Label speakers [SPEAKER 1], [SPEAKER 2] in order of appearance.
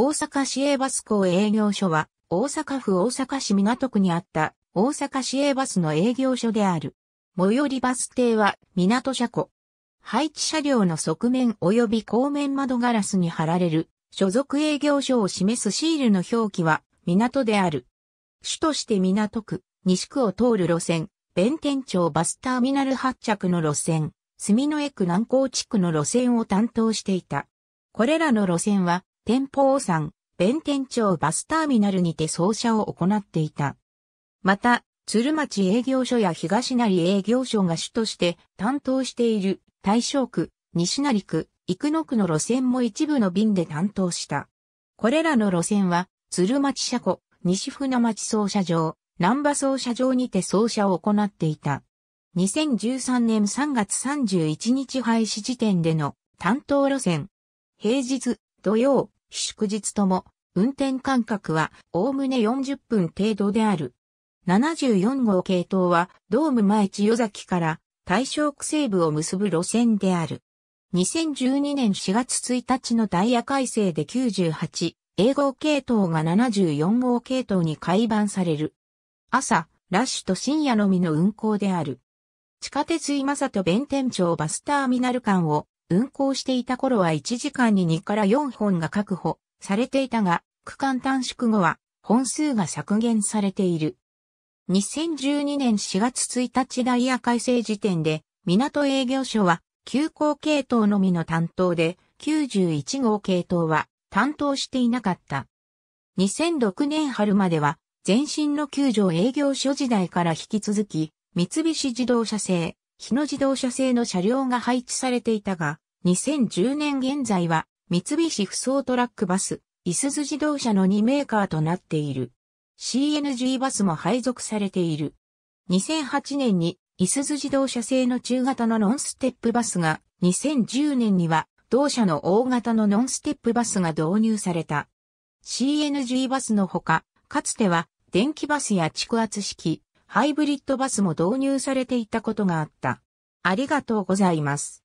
[SPEAKER 1] 大阪市営バス港営業所は、大阪府大阪市港区にあった大阪市営バスの営業所である。最寄りバス停は港車庫。配置車両の側面及び後面窓ガラスに貼られる所属営業所を示すシールの表記は港である。主として港区、西区を通る路線、弁天町バスターミナル発着の路線、住之江区南港地区の路線を担当していた。これらの路線は天保山、弁天町バスターミナルにて操車を行っていた。また、鶴町営業所や東成営業所が主として担当している大正区、西成区、生野区の路線も一部の便で担当した。これらの路線は、鶴町車庫、西船町操車場、南波操車場にて操車を行っていた。2013年3月31日廃止時点での担当路線。平日、土曜、祝日とも、運転間隔はおおむね40分程度である。74号系統は、ドーム前千代崎から大正区西部を結ぶ路線である。2012年4月1日のダイヤ改正で98、英語系統が74号系統に改版される。朝、ラッシュと深夜のみの運行である。地下鉄今里弁天町バスターミナル間を運行していた頃は1時間に2から4本が確保されていたが、区間短縮後は本数が削減されている。2012年4月1日ダイヤ改正時点で、港営業所は急行系統のみの担当で、91号系統は担当していなかった。2006年春までは、前身の9条営業所時代から引き続き、三菱自動車製、日野自動車製の車両が配置されていたが、2010年現在は三菱不走トラックバス、いすゞ自動車の2メーカーとなっている。CNG バスも配属されている。2008年にいすゞ自動車製の中型のノンステップバスが、2010年には同社の大型のノンステップバスが導入された。CNG バスのほか、かつては電気バスや蓄圧式、ハイブリッドバスも導入されていたことがあった。ありがとうございます。